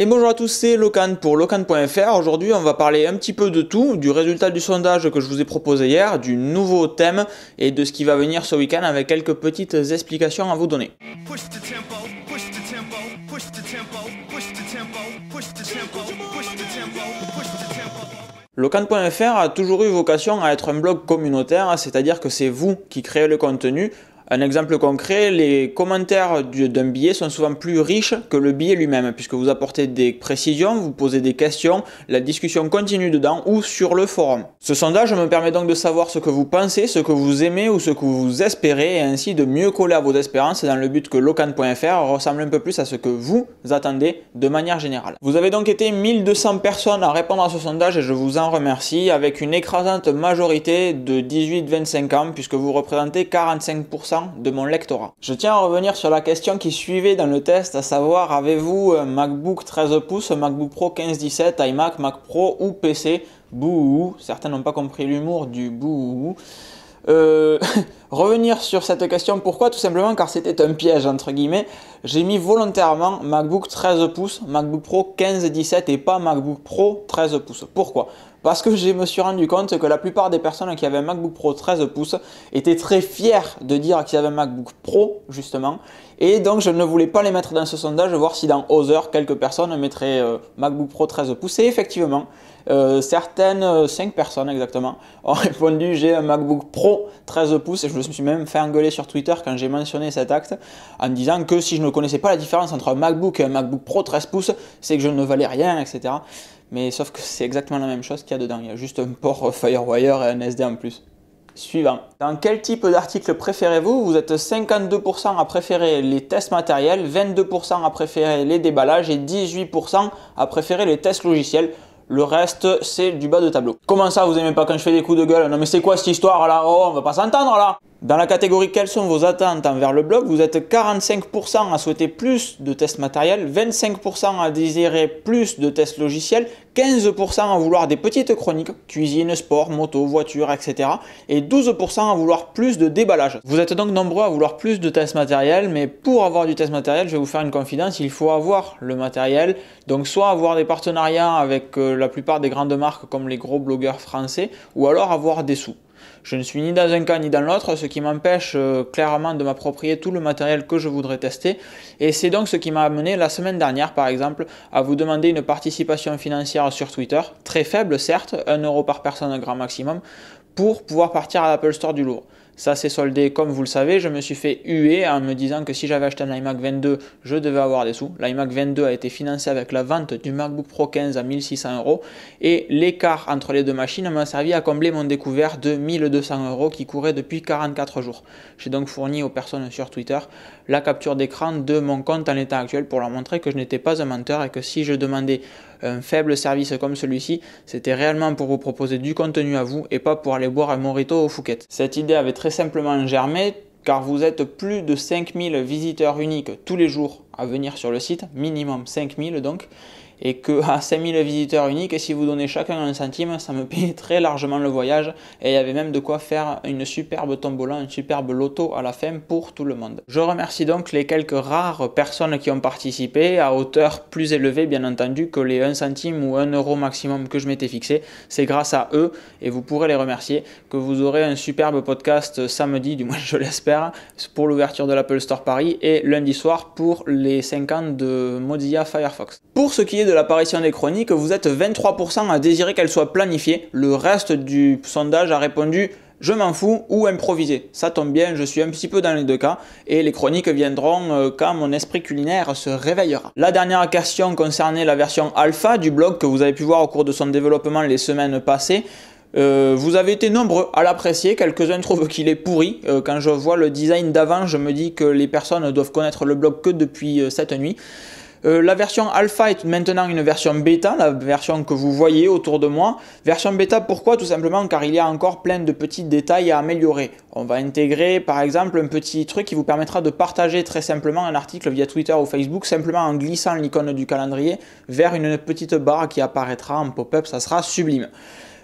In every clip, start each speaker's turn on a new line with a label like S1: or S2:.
S1: Et bonjour à tous, c'est Locan pour locan.fr. Aujourd'hui, on va parler un petit peu de tout, du résultat du sondage que je vous ai proposé hier, du nouveau thème et de ce qui va venir ce week-end avec quelques petites explications à vous donner. Locan.fr a toujours eu vocation à être un blog communautaire, c'est-à-dire que c'est vous qui créez le contenu, un exemple concret, les commentaires d'un billet sont souvent plus riches que le billet lui-même, puisque vous apportez des précisions, vous posez des questions, la discussion continue dedans ou sur le forum. Ce sondage me permet donc de savoir ce que vous pensez, ce que vous aimez ou ce que vous espérez, et ainsi de mieux coller à vos espérances dans le but que locan.fr ressemble un peu plus à ce que vous attendez de manière générale. Vous avez donc été 1200 personnes à répondre à ce sondage et je vous en remercie, avec une écrasante majorité de 18-25 ans, puisque vous représentez 45% de mon lectorat. Je tiens à revenir sur la question qui suivait dans le test, à savoir avez-vous un MacBook 13 pouces, MacBook Pro 15-17, iMac, Mac Pro ou PC Bouh certains n'ont pas compris l'humour du bouh Euh, revenir sur cette question. Pourquoi Tout simplement car c'était un piège, entre guillemets. J'ai mis volontairement MacBook 13 pouces, MacBook Pro 15-17 et pas MacBook Pro 13 pouces. Pourquoi parce que je me suis rendu compte que la plupart des personnes qui avaient un MacBook Pro 13 pouces étaient très fiers de dire qu'ils avaient un MacBook Pro, justement. Et donc, je ne voulais pas les mettre dans ce sondage, voir si dans Other, quelques personnes mettraient euh, MacBook Pro 13 pouces. Et effectivement, euh, certaines, euh, cinq 5 personnes exactement, ont répondu j'ai un MacBook Pro 13 pouces. Je me suis même fait engueuler sur Twitter quand j'ai mentionné cet acte en me disant que si je ne connaissais pas la différence entre un MacBook et un MacBook Pro 13 pouces, c'est que je ne valais rien, etc. Mais sauf que c'est exactement la même chose qu'il y a dedans. Il y a juste un port Firewire et un SD en plus. Suivant. Dans quel type d'article préférez-vous Vous êtes 52% à préférer les tests matériels, 22% à préférer les déballages et 18% à préférer les tests logiciels. Le reste, c'est du bas de tableau. Comment ça, vous aimez pas quand je fais des coups de gueule Non mais c'est quoi cette histoire là Oh, on va pas s'entendre là dans la catégorie quelles sont vos attentes envers le blog, vous êtes 45% à souhaiter plus de tests matériels, 25% à désirer plus de tests logiciels, 15% à vouloir des petites chroniques, cuisine, sport, moto, voiture, etc. et 12% à vouloir plus de déballage. Vous êtes donc nombreux à vouloir plus de tests matériels, mais pour avoir du test matériel, je vais vous faire une confidence, il faut avoir le matériel. Donc soit avoir des partenariats avec euh, la plupart des grandes marques comme les gros blogueurs français, ou alors avoir des sous. Je ne suis ni dans un cas ni dans l'autre, ce qui m'empêche euh, clairement de m'approprier tout le matériel que je voudrais tester. Et c'est donc ce qui m'a amené la semaine dernière, par exemple, à vous demander une participation financière sur Twitter, très faible certes, un euro par personne grand maximum, pour pouvoir partir à l'Apple Store du lourd. Ça s'est soldé, comme vous le savez, je me suis fait huer en me disant que si j'avais acheté un iMac 22, je devais avoir des sous. L'iMac 22 a été financé avec la vente du MacBook Pro 15 à 1600 euros et l'écart entre les deux machines m'a servi à combler mon découvert de 1200 euros qui courait depuis 44 jours. J'ai donc fourni aux personnes sur Twitter la capture d'écran de mon compte en état actuel pour leur montrer que je n'étais pas un menteur et que si je demandais un faible service comme celui-ci, c'était réellement pour vous proposer du contenu à vous et pas pour aller boire un morito au Fouquet. Cette idée avait très simplement germé car vous êtes plus de 5000 visiteurs uniques tous les jours à venir sur le site, minimum 5000 donc, et que à 5000 visiteurs uniques, et si vous donnez chacun un centime, ça me paye très largement le voyage et il y avait même de quoi faire une superbe tombola, une superbe loto à la fin pour tout le monde. Je remercie donc les quelques rares personnes qui ont participé à hauteur plus élevée bien entendu que les 1 centime ou 1 euro maximum que je m'étais fixé. C'est grâce à eux et vous pourrez les remercier que vous aurez un superbe podcast samedi, du moins je l'espère, pour l'ouverture de l'Apple Store Paris et lundi soir pour les ans de Mozilla Firefox. Pour ce qui est de l'apparition des chroniques, vous êtes 23% à désirer qu'elle soit planifiée. Le reste du sondage a répondu je m'en fous ou improviser. Ça tombe bien, je suis un petit peu dans les deux cas et les chroniques viendront euh, quand mon esprit culinaire se réveillera. La dernière question concernait la version alpha du blog que vous avez pu voir au cours de son développement les semaines passées. Euh, vous avez été nombreux à l'apprécier, quelques-uns trouvent qu'il est pourri. Euh, quand je vois le design d'avant, je me dis que les personnes doivent connaître le blog que depuis cette nuit. Euh, la version alpha est maintenant une version bêta, la version que vous voyez autour de moi. Version bêta, pourquoi Tout simplement car il y a encore plein de petits détails à améliorer. On va intégrer par exemple un petit truc qui vous permettra de partager très simplement un article via Twitter ou Facebook, simplement en glissant l'icône du calendrier vers une petite barre qui apparaîtra en pop-up, ça sera sublime.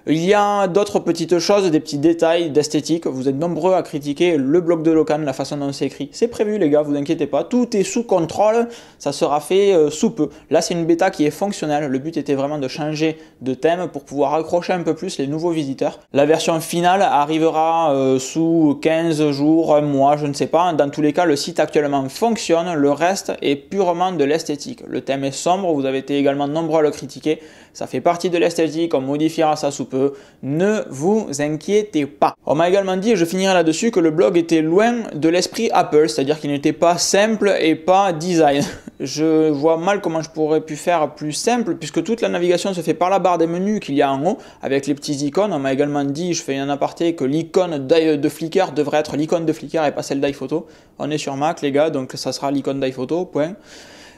S1: Il y a d'autres petites choses, des petits détails d'esthétique. Vous êtes nombreux à critiquer le bloc de Locan, la façon dont c'est écrit. C'est prévu les gars, vous inquiétez pas, tout est sous contrôle, ça sera fait euh, sous peu. Là c'est une bêta qui est fonctionnelle, le but était vraiment de changer de thème pour pouvoir accrocher un peu plus les nouveaux visiteurs. La version finale arrivera euh, sous 15 jours, un mois, je ne sais pas. Dans tous les cas, le site actuellement fonctionne, le reste est purement de l'esthétique. Le thème est sombre, vous avez été également nombreux à le critiquer, ça fait partie de l'esthétique, on modifiera ça sous peu. Ne vous inquiétez pas. On m'a également dit, et je finirai là-dessus, que le blog était loin de l'esprit Apple, c'est-à-dire qu'il n'était pas simple et pas design. Je vois mal comment je pourrais pu faire plus simple puisque toute la navigation se fait par la barre des menus qu'il y a en haut avec les petits icônes. On m'a également dit, je fais un aparté, que l'icône de Flickr devrait être l'icône de Flickr et pas celle d'iPhoto. On est sur Mac les gars, donc ça sera l'icône d'iPhoto, point.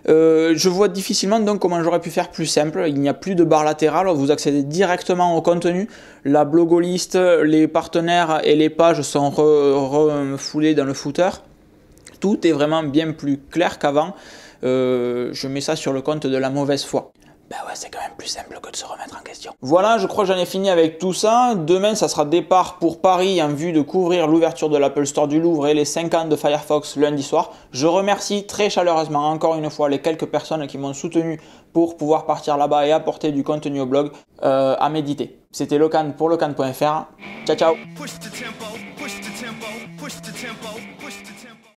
S1: Euh, je vois difficilement donc comment j'aurais pu faire plus simple. Il n'y a plus de barre latérale, vous accédez directement au contenu. La blogoliste, les partenaires et les pages sont refoulées dans le footer. Tout est vraiment bien plus clair qu'avant. Euh, je mets ça sur le compte de la mauvaise foi. Bah ouais, c'est quand même plus simple que de se remettre en question. Voilà, je crois que j'en ai fini avec tout ça. Demain, ça sera départ pour Paris en vue de couvrir l'ouverture de l'Apple Store du Louvre et les 5 ans de Firefox lundi soir. Je remercie très chaleureusement encore une fois les quelques personnes qui m'ont soutenu pour pouvoir partir là-bas et apporter du contenu au blog euh, à méditer. C'était Locan pour locan.fr. Ciao ciao